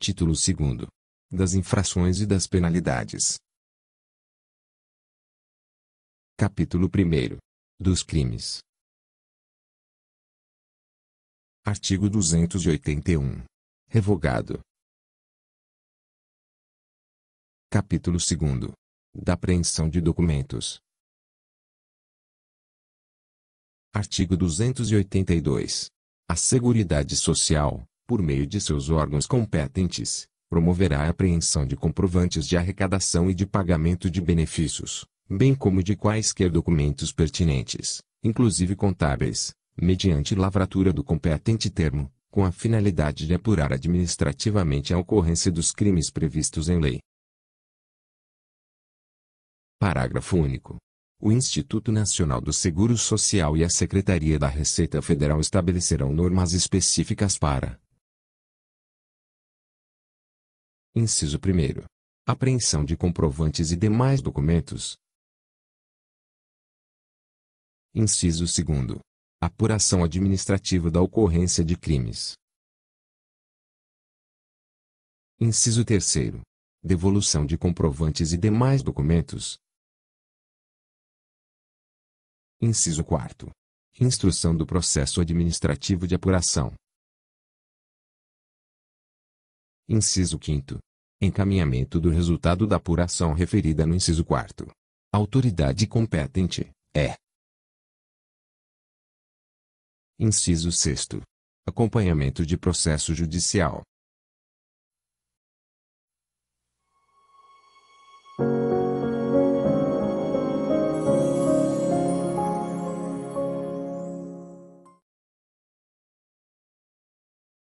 Título 2 Das infrações e das penalidades. Capítulo 1 Dos crimes. Artigo 281. Revogado. Capítulo 2 Da apreensão de documentos. Artigo 282. A Seguridade Social, por meio de seus órgãos competentes, promoverá a apreensão de comprovantes de arrecadação e de pagamento de benefícios, bem como de quaisquer documentos pertinentes, inclusive contábeis, mediante lavratura do competente termo, com a finalidade de apurar administrativamente a ocorrência dos crimes previstos em lei. Parágrafo único. O Instituto Nacional do Seguro Social e a Secretaria da Receita Federal estabelecerão normas específicas para, Inciso 1. Apreensão de comprovantes e demais documentos. Inciso 2. Apuração administrativa da ocorrência de crimes. Inciso 3. Devolução de comprovantes e demais documentos. Inciso 4. Instrução do processo administrativo de apuração. Inciso 5 encaminhamento do resultado da apuração referida no inciso 4. Autoridade competente é. Inciso 6. Acompanhamento de processo judicial.